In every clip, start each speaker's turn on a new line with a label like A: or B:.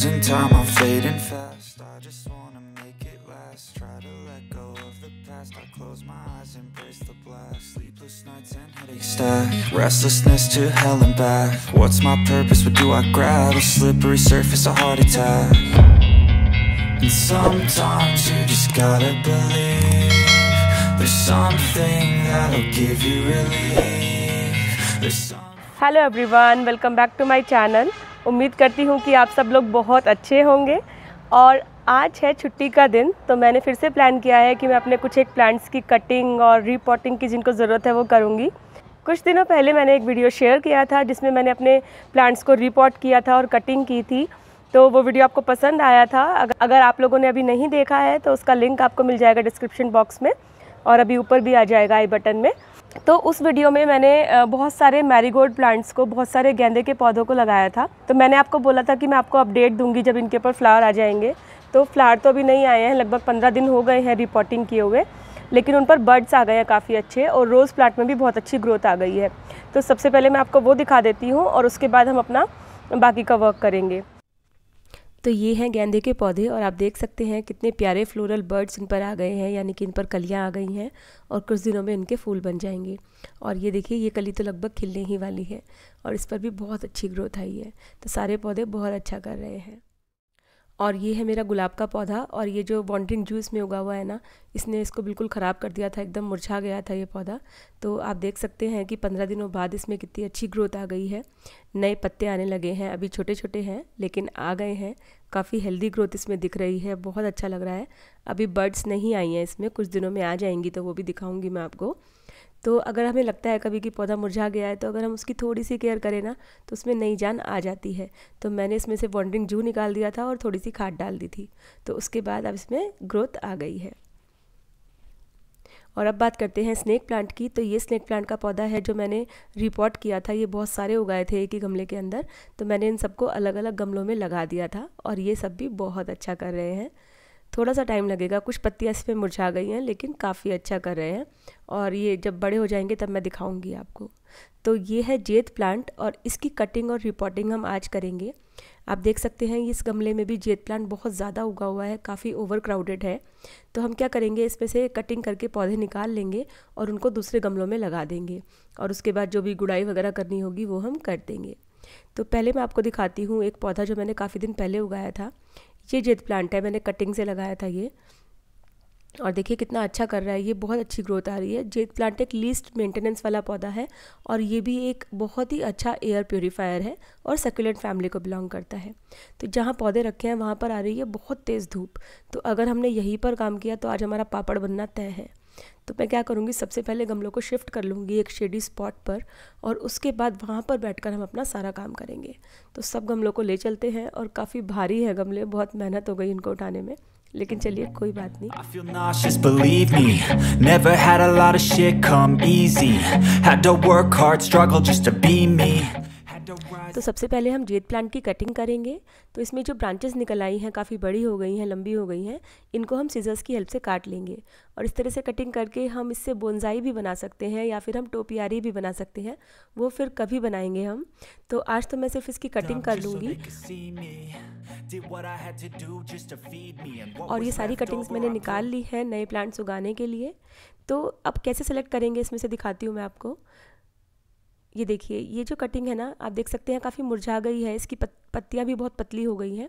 A: losing time, I'm fading
B: fast I just wanna make it last Try to let go of the past I close my eyes, embrace the blast Sleepless nights and headaches stack Restlessness to hell and back What's my purpose, what do I grab? A slippery surface, a heart attack And sometimes you just gotta believe There's something that'll give you relief There's some Hello everyone, welcome back to my channel उम्मीद करती हूँ कि आप सब लोग बहुत अच्छे होंगे और आज है छुट्टी का दिन तो मैंने फिर से प्लान किया है कि मैं अपने कुछ एक प्लांट्स की कटिंग और रिपोर्टिंग की जिनको ज़रूरत है वो करूँगी कुछ दिनों पहले मैंने एक वीडियो शेयर किया था जिसमें मैंने अपने प्लांट्स को रिपोर्ट किया था और कटिंग की थी तो वो वीडियो आपको पसंद आया था अगर आप लोगों ने अभी नहीं देखा है तो उसका लिंक आपको मिल जाएगा डिस्क्रिप्शन बॉक्स में और अभी ऊपर भी आ जाएगा आई बटन में तो उस वीडियो में मैंने बहुत सारे मैरीगोल्ड प्लांट्स को बहुत सारे गेंदे के पौधों को लगाया था तो मैंने आपको बोला था कि मैं आपको अपडेट दूंगी जब इनके ऊपर फ्लावर आ जाएंगे तो फ्लावर तो अभी नहीं आए हैं लगभग पंद्रह दिन हो गए हैं रिपोर्टिंग किए हुए लेकिन उन पर बर्ड्स आ गए हैं काफ़ी अच्छे और रोज़ प्लांट में भी बहुत अच्छी ग्रोथ आ गई है तो सबसे पहले मैं आपको वो दिखा देती हूँ और उसके बाद हम अपना बाकी का वर्क करेंगे तो ये हैं गेंदे के पौधे और आप देख सकते हैं कितने प्यारे फ्लोरल बर्ड्स इन पर आ गए हैं यानी कि इन पर कलियाँ आ गई हैं और कुछ दिनों में इनके फूल बन जाएंगे और ये देखिए ये कली तो लगभग खिलने ही वाली है और इस पर भी बहुत अच्छी ग्रोथ आई है तो सारे पौधे बहुत अच्छा कर रहे हैं और ये है मेरा गुलाब का पौधा और ये जो वॉन्टेड जूस में उगा हुआ है ना इसने इसको बिल्कुल ख़राब कर दिया था एकदम मुरझा गया था ये पौधा तो आप देख सकते हैं कि पंद्रह दिनों बाद इसमें कितनी अच्छी ग्रोथ आ गई है नए पत्ते आने लगे हैं अभी छोटे छोटे हैं लेकिन आ गए हैं काफ़ी हेल्दी ग्रोथ इसमें दिख रही है बहुत अच्छा लग रहा है अभी बर्ड्स नहीं आई हैं इसमें कुछ दिनों में आ जाएंगी तो वो भी दिखाऊँगी मैं आपको तो अगर हमें लगता है कभी कि पौधा मुरझा गया है तो अगर हम उसकी थोड़ी सी केयर करें ना तो उसमें नई जान आ जाती है तो मैंने इसमें से वॉन्ड्रिंग जू निकाल दिया था और थोड़ी सी खाद डाल दी थी तो उसके बाद अब इसमें ग्रोथ आ गई है और अब बात करते हैं स्नेक प्लांट की तो ये स्नेक प्लांट का पौधा है जो मैंने रिपोर्ट किया था ये बहुत सारे उगाए थे एक ही गमले के अंदर तो मैंने इन सबको अलग अलग गमलों में लगा दिया था और ये सब भी बहुत अच्छा कर रहे हैं थोड़ा सा टाइम लगेगा कुछ पत्तियाँ इसमें मुरझा गई हैं लेकिन काफ़ी अच्छा कर रहे हैं और ये जब बड़े हो जाएंगे तब मैं दिखाऊंगी आपको तो ये है जेत प्लांट और इसकी कटिंग और रिपोर्टिंग हम आज करेंगे आप देख सकते हैं इस गमले में भी जेत प्लांट बहुत ज़्यादा उगा हुआ है काफ़ी ओवर क्राउडेड है तो हम क्या करेंगे इसमें से कटिंग करके पौधे निकाल लेंगे और उनको दूसरे गमलों में लगा देंगे और उसके बाद जो भी गुड़ाई वगैरह करनी होगी वो हम कर देंगे तो पहले मैं आपको दिखाती हूँ एक पौधा जो मैंने काफ़ी दिन पहले उगाया था ये जेद प्लांट है मैंने कटिंग से लगाया था ये और देखिए कितना अच्छा कर रहा है ये बहुत अच्छी ग्रोथ आ रही है जेद प्लांट एक लीस्ट मेंटेनेंस वाला पौधा है और ये भी एक बहुत ही अच्छा एयर प्योरीफायर है और सर्कुलेंट फैमिली को बिलोंग करता है तो जहाँ पौधे रखे हैं वहाँ पर आ रही है बहुत तेज़ धूप तो अगर हमने यहीं पर काम किया तो आज हमारा पापड़ बनना तय है तो मैं क्या करूँगी सबसे पहले गमलों को शिफ्ट कर लूँगी एक शेडी स्पॉट पर और उसके बाद वहाँ पर बैठकर हम अपना सारा काम करेंगे तो सब गमलों को ले चलते हैं और काफ़ी भारी है गमले बहुत मेहनत हो गई इनको उठाने में लेकिन चलिए कोई बात नहीं तो सबसे पहले हम जेड प्लांट की कटिंग करेंगे तो इसमें जो ब्रांचेस निकल आई हैं काफ़ी बड़ी हो गई हैं लंबी हो गई हैं इनको हम सीजर्स की हेल्प से काट लेंगे और इस तरह से कटिंग करके हम इससे बोनजाई भी बना सकते हैं या फिर हम टोपियारी भी बना सकते हैं वो फिर कभी बनाएंगे हम तो आज तो मैं सिर्फ इसकी कटिंग कर लूँगी और ये सारी कटिंग्स मैंने निकाल ली है नए प्लांट्स उगाने के लिए तो अब कैसे सेलेक्ट करेंगे इसमें से दिखाती हूँ मैं आपको ये देखिए ये जो कटिंग है ना आप देख सकते हैं काफ़ी मुरझा गई है इसकी पत्तियाँ भी बहुत पतली हो गई हैं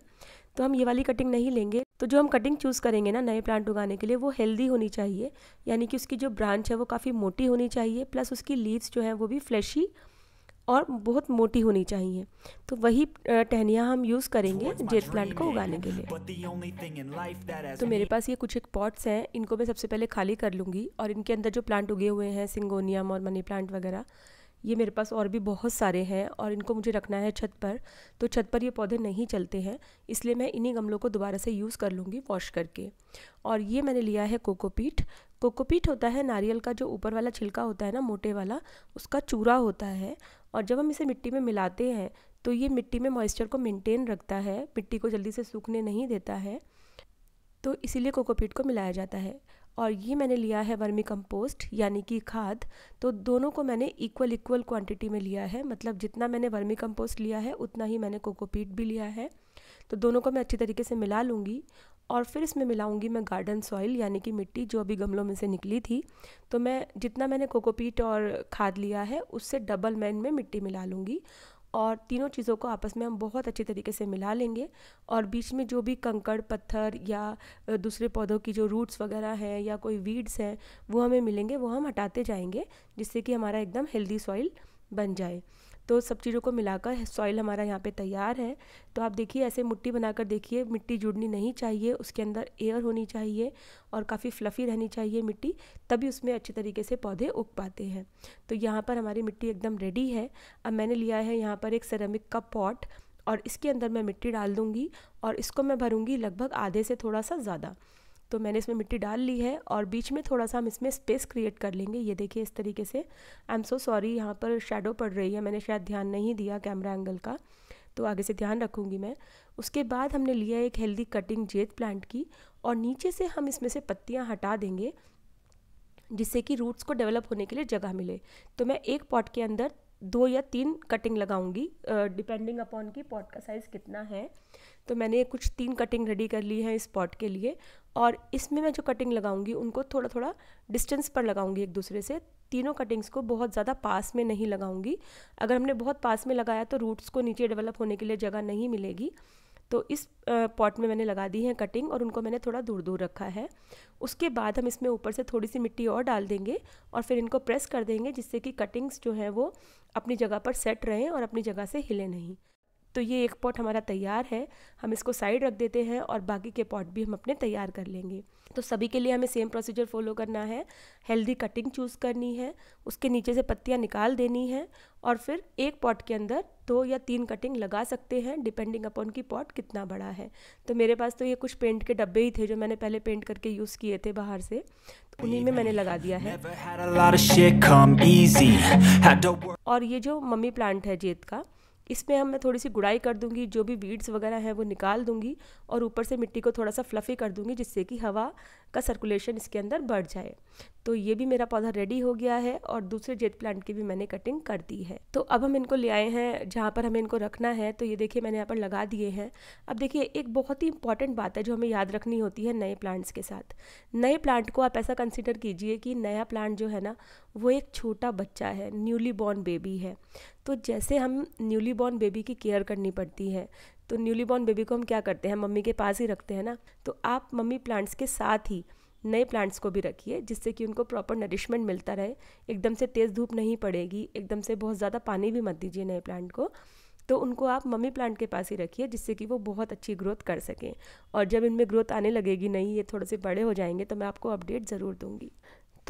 B: तो हम ये वाली कटिंग नहीं लेंगे तो जो हम कटिंग चूज़ करेंगे ना नए प्लांट उगाने के लिए वो हेल्दी होनी चाहिए यानी कि उसकी जो ब्रांच है वो काफ़ी मोटी होनी चाहिए प्लस उसकी लीव्स जो हैं वो भी फ्लैशी और बहुत मोटी होनी चाहिए तो वही टहनियाँ हम यूज़ करेंगे जेट प्लांट को उगाने के लिए तो मेरे पास ये कुछ एक पॉट्स हैं इनको मैं सबसे पहले खाली कर लूँगी और इनके अंदर जो प्लांट उगे हुए हैं सिंगोनियम और मनी प्लांट वगैरह ये मेरे पास और भी बहुत सारे हैं और इनको मुझे रखना है छत पर तो छत पर ये पौधे नहीं चलते हैं इसलिए मैं इन्हीं गमलों को दोबारा से यूज़ कर लूँगी वॉश करके और ये मैंने लिया है कोकोपीट कोकोपीट होता है नारियल का जो ऊपर वाला छिलका होता है ना मोटे वाला उसका चूरा होता है और जब हम इसे मिट्टी में मिलाते हैं तो ये मिट्टी में मॉइस्चर को मेंटेन रखता है मिट्टी को जल्दी से सूखने नहीं देता है तो इसीलिए कोकोपीट को मिलाया जाता है और ये मैंने लिया है वर्मी कंपोस्ट यानी कि खाद तो दोनों को मैंने इक्वल इक्वल क्वांटिटी में लिया है मतलब जितना मैंने वर्मी कंपोस्ट लिया है उतना ही मैंने कोकोपीट भी लिया है तो दोनों को मैं अच्छी तरीके से मिला लूँगी और फिर इसमें मिलाऊंगी मैं गार्डन सॉइल यानी कि मिट्टी जो अभी गमलों में से निकली थी तो मैं जितना मैंने कोकोपीट और खाद लिया है उससे डबल मैं इनमें मिट्टी मिला लूँगी और तीनों चीज़ों को आपस में हम बहुत अच्छे तरीके से मिला लेंगे और बीच में जो भी कंकड़ पत्थर या दूसरे पौधों की जो रूट्स वगैरह हैं या कोई वीड्स हैं वो हमें मिलेंगे वो हम हटाते जाएंगे जिससे कि हमारा एकदम हेल्दी सॉइल बन जाए तो सब चीज़ों को मिलाकर सॉइल हमारा यहाँ पे तैयार है तो आप देखिए ऐसे मिट्टी बनाकर देखिए मिट्टी जुड़नी नहीं चाहिए उसके अंदर एयर होनी चाहिए और काफ़ी फ्लफ़ी रहनी चाहिए मिट्टी तभी उसमें अच्छे तरीके से पौधे उग पाते हैं तो यहाँ पर हमारी मिट्टी एकदम रेडी है अब मैंने लिया है यहाँ पर एक सेरेमिक का पॉट और इसके अंदर मैं मिट्टी डाल दूँगी और इसको मैं भरूँगी लगभग आधे से थोड़ा सा ज़्यादा तो मैंने इसमें मिट्टी डाल ली है और बीच में थोड़ा सा हम इसमें स्पेस क्रिएट कर लेंगे ये देखिए इस तरीके से आई एम सो सॉरी यहाँ पर शेडो पड़ रही है मैंने शायद ध्यान नहीं दिया कैमरा एंगल का तो आगे से ध्यान रखूँगी मैं उसके बाद हमने लिया एक हेल्दी कटिंग जेत प्लांट की और नीचे से हम इसमें से पत्तियाँ हटा देंगे जिससे कि रूट्स को डेवलप होने के लिए जगह मिले तो मैं एक पॉट के अंदर दो या तीन कटिंग लगाऊंगी डिपेंडिंग अपॉन कि पॉट का साइज़ कितना है तो मैंने कुछ तीन कटिंग रेडी कर ली है इस पॉट के लिए और इसमें मैं जो कटिंग लगाऊंगी उनको थोड़ा थोड़ा डिस्टेंस पर लगाऊंगी एक दूसरे से तीनों कटिंग्स को बहुत ज़्यादा पास में नहीं लगाऊंगी अगर हमने बहुत पास में लगाया तो रूट्स को नीचे डेवलप होने के लिए जगह नहीं मिलेगी तो इस पॉट में मैंने लगा दी है कटिंग और उनको मैंने थोड़ा दूर दूर रखा है उसके बाद हम इसमें ऊपर से थोड़ी सी मिट्टी और डाल देंगे और फिर इनको प्रेस कर देंगे जिससे कि कटिंग्स जो हैं वो अपनी जगह पर सेट रहें और अपनी जगह से हिले नहीं तो ये एक पॉट हमारा तैयार है हम इसको साइड रख देते हैं और बाकी के पॉट भी हम अपने तैयार कर लेंगे तो सभी के लिए हमें सेम प्रोसीजर फॉलो करना है हेल्दी कटिंग चूज़ करनी है उसके नीचे से पत्तियाँ निकाल देनी है और फिर एक पॉट के अंदर दो या तीन कटिंग लगा सकते हैं डिपेंडिंग अपॉन कि पॉट कितना बड़ा है तो मेरे पास तो ये कुछ पेंट के डब्बे ही थे जो मैंने पहले पेंट करके यूज़ किए थे बाहर से तो उन्हीं में मैंने लगा दिया है और ये जो मम्मी प्लांट है जेत का इसमें अब मैं थोड़ी सी गुड़ाई कर दूंगी जो भी वीड्स वगैरह हैं वो निकाल दूंगी और ऊपर से मिट्टी को थोड़ा सा फ्लफ़ी कर दूंगी जिससे कि हवा का सर्कुलेशन इसके अंदर बढ़ जाए तो ये भी मेरा पौधा रेडी हो गया है और दूसरे जेट प्लांट की भी मैंने कटिंग कर दी है तो अब हम इनको ले आए हैं जहाँ पर हमें इनको रखना है तो ये देखिए मैंने यहाँ पर लगा दिए हैं अब देखिए एक बहुत ही इंपॉर्टेंट बात है जो हमें याद रखनी होती है नए प्लांट्स के साथ नए प्लांट को आप ऐसा कंसिडर कीजिए कि नया प्लांट जो है ना वो एक छोटा बच्चा है न्यूली बॉर्न बेबी है तो जैसे हम न्यूली बॉर्न बेबी की केयर करनी पड़ती है तो न्यूली बॉर्न बेबी को हम क्या करते हैं मम्मी के पास ही रखते हैं ना तो आप मम्मी प्लांट्स के साथ ही नए प्लांट्स को भी रखिए जिससे कि उनको प्रॉपर नरिशमेंट मिलता रहे एकदम से तेज़ धूप नहीं पड़ेगी एकदम से बहुत ज़्यादा पानी भी मत दीजिए नए प्लांट को तो उनको आप मम्मी प्लांट के पास ही रखिए जिससे कि वो बहुत अच्छी ग्रोथ कर सकें और जब इनमें ग्रोथ आने लगेगी नहीं ये थोड़े से बड़े हो जाएंगे तो मैं आपको अपडेट ज़रूर दूंगी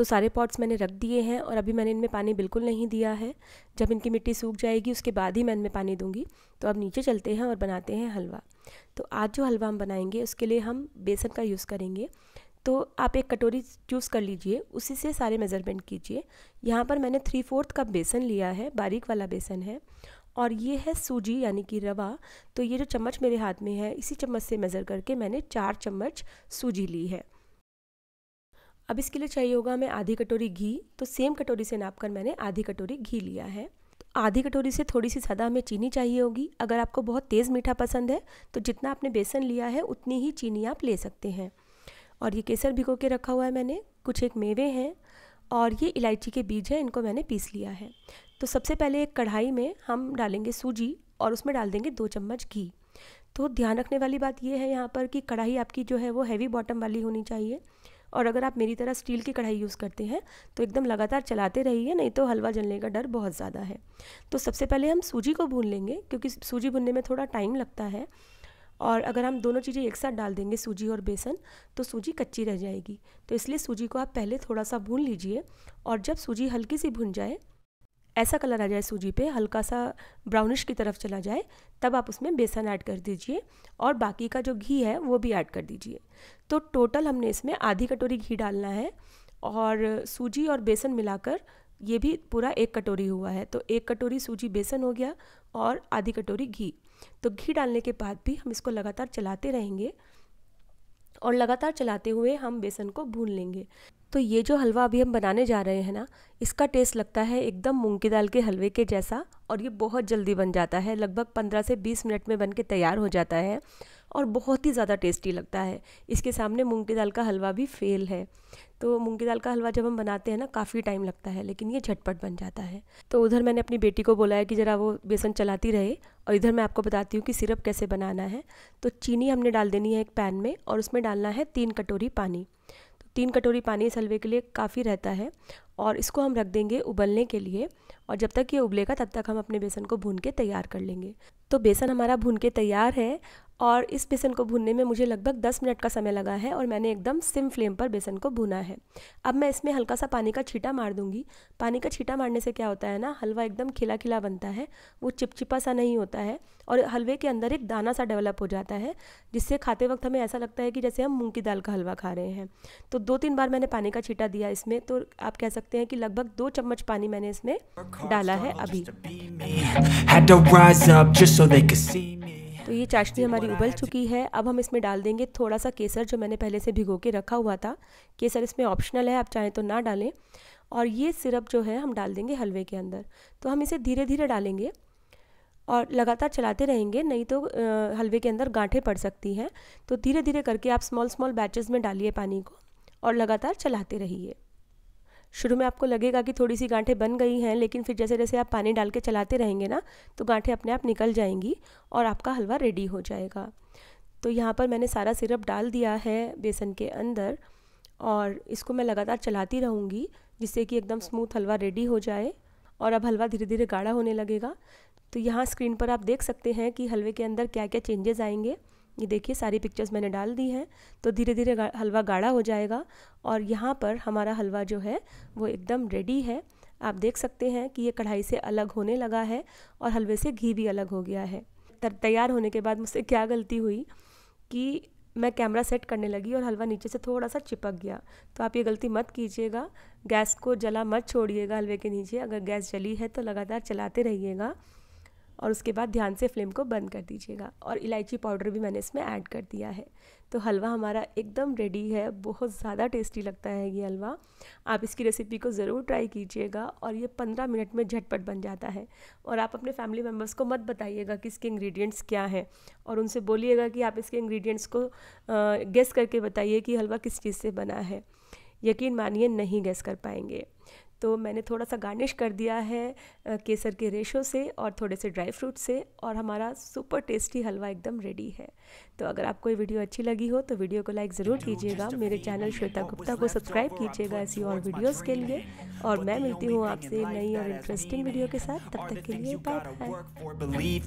B: तो सारे पॉट्स मैंने रख दिए हैं और अभी मैंने इनमें पानी बिल्कुल नहीं दिया है जब इनकी मिट्टी सूख जाएगी उसके बाद ही मैं इनमें पानी दूंगी तो अब नीचे चलते हैं और बनाते हैं हलवा तो आज जो हलवा हम बनाएंगे उसके लिए हम बेसन का यूज़ करेंगे तो आप एक कटोरी चूज़ कर लीजिए उसी से सारे मेज़रमेंट कीजिए यहाँ पर मैंने थ्री फोर्थ कप बेसन लिया है बारीक वाला बेसन है और ये है सूजी यानी कि रवा तो ये जो चम्मच मेरे हाथ में है इसी चम्मच से मेज़र करके मैंने चार चम्मच सूजी ली है अब इसके लिए चाहिए होगा हमें आधी कटोरी घी तो सेम कटोरी से नाप कर मैंने आधी कटोरी घी लिया है तो आधी कटोरी से थोड़ी सी ज़्यादा हमें चीनी चाहिए होगी अगर आपको बहुत तेज़ मीठा पसंद है तो जितना आपने बेसन लिया है उतनी ही चीनी आप ले सकते हैं और ये केसर भिगो के रखा हुआ है मैंने कुछ एक मेवे हैं और ये इलायची के बीज हैं इनको मैंने पीस लिया है तो सबसे पहले एक कढ़ाई में हम डालेंगे सूजी और उसमें डाल देंगे दो चम्मच घी तो ध्यान रखने वाली बात ये है यहाँ पर कि कढ़ाई आपकी जो है वो हैवी बॉटम वाली होनी चाहिए और अगर आप मेरी तरह स्टील की कढ़ाई यूज़ करते हैं तो एकदम लगातार चलाते रहिए नहीं तो हलवा जलने का डर बहुत ज़्यादा है तो सबसे पहले हम सूजी को भून लेंगे क्योंकि सूजी भुनने में थोड़ा टाइम लगता है और अगर हम दोनों चीज़ें एक साथ डाल देंगे सूजी और बेसन तो सूजी कच्ची रह जाएगी तो इसलिए सूजी को आप पहले थोड़ा सा भून लीजिए और जब सूजी हल्की सी भुन जाए ऐसा कलर आ जाए सूजी पे हल्का सा ब्राउनिश की तरफ चला जाए तब आप उसमें बेसन ऐड कर दीजिए और बाकी का जो घी है वो भी ऐड कर दीजिए तो टोटल हमने इसमें आधी कटोरी घी डालना है और सूजी और बेसन मिलाकर ये भी पूरा एक कटोरी हुआ है तो एक कटोरी सूजी बेसन हो गया और आधी कटोरी घी तो घी डालने के बाद भी हम इसको लगातार चलाते रहेंगे और लगातार चलाते हुए हम बेसन को भून लेंगे तो ये जो हलवा अभी हम बनाने जा रहे हैं ना इसका टेस्ट लगता है एकदम मूंग की दाल के हलवे के जैसा और ये बहुत जल्दी बन जाता है लगभग 15 से 20 मिनट में बन के तैयार हो जाता है और बहुत ही ज़्यादा टेस्टी लगता है इसके सामने मूंग की दाल का हलवा भी फेल है तो मूंग की दाल का हलवा जब हम बनाते हैं ना काफ़ी टाइम लगता है लेकिन ये झटपट बन जाता है तो उधर मैंने अपनी बेटी को बोला है कि ज़रा वो बेसन चलाती रहे और इधर मैं आपको बताती हूँ कि सिरप कैसे बनाना है तो चीनी हमने डाल देनी है एक पैन में और उसमें डालना है तीन कटोरी पानी तीन कटोरी पानी सलवे के लिए काफ़ी रहता है और इसको हम रख देंगे उबलने के लिए और जब तक ये उबलेगा तब तक हम अपने बेसन को भून के तैयार कर लेंगे तो बेसन हमारा भून के तैयार है और इस बेसन को भूनने में मुझे लगभग 10 मिनट का समय लगा है और मैंने एकदम सिम फ्लेम पर बेसन को भुना है अब मैं इसमें हल्का सा पानी का छीटा मार दूंगी पानी का छीटा मारने से क्या होता है ना हलवा एकदम खिला खिला बनता है वो चिपचिपा सा नहीं होता है और हलवे के अंदर एक दाना सा डेवलप हो जाता है जिससे खाते वक्त हमें ऐसा लगता है कि जैसे हम मूँग की दाल का हलवा खा रहे हैं तो दो तीन बार मैंने पानी का छीटा दिया इसमें तो आप कह सकते हैं कि लगभग दो चम्मच पानी मैंने इसमें डाला है अभी तो ये चाशनी हमारी उबल चुकी है अब हम इसमें डाल देंगे थोड़ा सा केसर जो मैंने पहले से भिगो के रखा हुआ था केसर इसमें ऑप्शनल है आप चाहें तो ना डालें और ये सिरप जो है हम डाल देंगे हलवे के अंदर तो हम इसे धीरे धीरे डालेंगे और लगातार चलाते रहेंगे नहीं तो आ, हलवे के अंदर गांठे पड़ सकती हैं तो धीरे धीरे करके आप स्मॉल स्मॉल बैचेस में डालिए पानी को और लगातार चलाते रहिए शुरू में आपको लगेगा कि थोड़ी सी गांठें बन गई हैं लेकिन फिर जैसे जैसे आप पानी डाल के चलाते रहेंगे ना तो गांठें अपने आप निकल जाएंगी और आपका हलवा रेडी हो जाएगा तो यहाँ पर मैंने सारा सिरप डाल दिया है बेसन के अंदर और इसको मैं लगातार चलाती रहूँगी जिससे कि एकदम स्मूथ हलवा रेडी हो जाए और अब हलवा धीरे धीरे गाढ़ा होने लगेगा तो यहाँ स्क्रीन पर आप देख सकते हैं कि हलवे के अंदर क्या क्या चेंजेस आएंगे ये देखिए सारी पिक्चर्स मैंने डाल दी हैं तो धीरे धीरे गा, हलवा गाढ़ा हो जाएगा और यहाँ पर हमारा हलवा जो है वो एकदम रेडी है आप देख सकते हैं कि ये कढ़ाई से अलग होने लगा है और हलवे से घी भी अलग हो गया है तैयार होने के बाद मुझसे क्या गलती हुई कि मैं कैमरा सेट करने लगी और हलवा नीचे से थोड़ा सा चिपक गया तो आप ये गलती मत कीजिएगा गैस को जला मत छोड़िएगा हलवे के नीचे अगर गैस जली है तो लगातार चलाते रहिएगा और उसके बाद ध्यान से फ्लेम को बंद कर दीजिएगा और इलायची पाउडर भी मैंने इसमें ऐड कर दिया है तो हलवा हमारा एकदम रेडी है बहुत ज़्यादा टेस्टी लगता है ये हलवा आप इसकी रेसिपी को ज़रूर ट्राई कीजिएगा और ये पंद्रह मिनट में झटपट बन जाता है और आप अपने फैमिली मेम्बर्स को मत बताइएगा कि इसके इंग्रेडिएंट्स क्या हैं और उनसे बोलिएगा कि आप इसके इंग्रेडिएंट्स को गेस करके बताइए कि हलवा किस चीज़ से बना है यकीन मानिए नहीं गैस कर पाएंगे तो मैंने थोड़ा सा गार्निश कर दिया है केसर के रेशों से और थोड़े से ड्राई फ्रूट से और हमारा सुपर टेस्टी हलवा एकदम रेडी है तो अगर आपको ये वीडियो अच्छी लगी हो तो वीडियो को लाइक ज़रूर कीजिएगा मेरे चैनल श्वेता गुप्ता को सब्सक्राइब कीजिएगा ऐसी और वीडियोज़ के लिए और मैं मिलती हूँ आपसे नई और इंटरेस्टिंग वीडियो के साथ तब तक के लिए बाय बाय